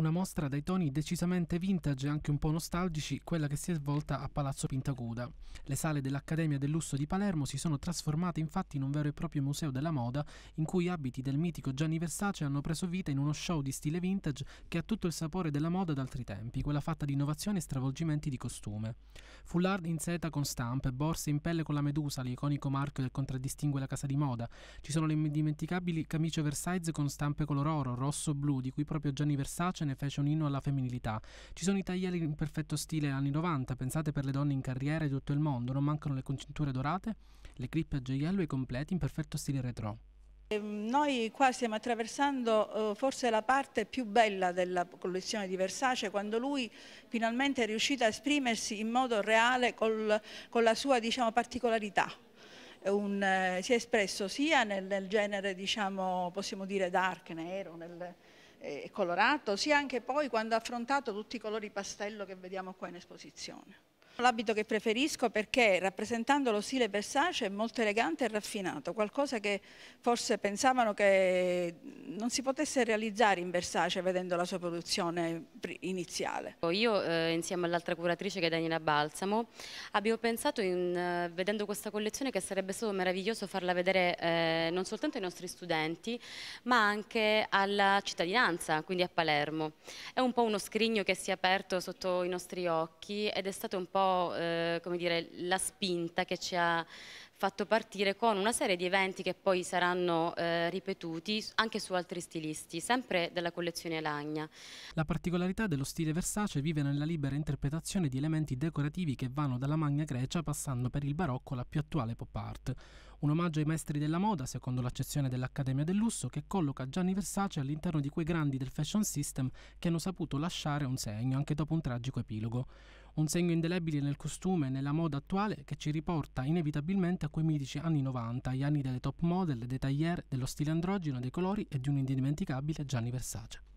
Una mostra dai toni decisamente vintage e anche un po' nostalgici, quella che si è svolta a Palazzo Pintacuda. Le sale dell'Accademia del Lusso di Palermo si sono trasformate infatti in un vero e proprio museo della moda, in cui abiti del mitico Gianni Versace hanno preso vita in uno show di stile vintage che ha tutto il sapore della moda d'altri tempi, quella fatta di innovazione e stravolgimenti di costume. Foulard in seta con stampe, borse in pelle con la medusa, l'iconico marchio che contraddistingue la casa di moda. Ci sono le indimenticabili camicie oversize con stampe color oro, rosso-blu, e di cui proprio Gianni Versace ne fece un inno alla femminilità. Ci sono i taglieri in perfetto stile anni 90, pensate per le donne in carriera di tutto il mondo, non mancano le concinture dorate, le clip a gioiello e i completi in perfetto stile retro. Ehm, noi qua stiamo attraversando eh, forse la parte più bella della collezione di Versace quando lui finalmente è riuscito a esprimersi in modo reale col, con la sua diciamo, particolarità. Un, eh, si è espresso sia nel, nel genere diciamo, possiamo dire dark, nero, nel, eh, colorato, sia anche poi quando ha affrontato tutti i colori pastello che vediamo qua in esposizione. L'abito che preferisco perché rappresentando lo stile Versace è molto elegante e raffinato, qualcosa che forse pensavano che non si potesse realizzare in Versace vedendo la sua produzione iniziale. Io eh, insieme all'altra curatrice che è Daniela Balsamo abbiamo pensato in, eh, vedendo questa collezione che sarebbe stato meraviglioso farla vedere eh, non soltanto ai nostri studenti ma anche alla cittadinanza, quindi a Palermo. È un po' uno scrigno che si è aperto sotto i nostri occhi ed è stato un po' po' eh, dire, la spinta che ci ha fatto partire con una serie di eventi che poi saranno eh, ripetuti anche su altri stilisti, sempre della collezione Lagna. La particolarità dello stile Versace vive nella libera interpretazione di elementi decorativi che vanno dalla Magna Grecia passando per il barocco alla più attuale pop art. Un omaggio ai maestri della moda, secondo l'accezione dell'Accademia del Lusso, che colloca Gianni Versace all'interno di quei grandi del fashion system che hanno saputo lasciare un segno anche dopo un tragico epilogo un segno indelebile nel costume e nella moda attuale che ci riporta inevitabilmente a quei mitici anni 90, gli anni delle top model, dei tailleur, dello stile androgeno, dei colori e di un indimenticabile Gianni Versace.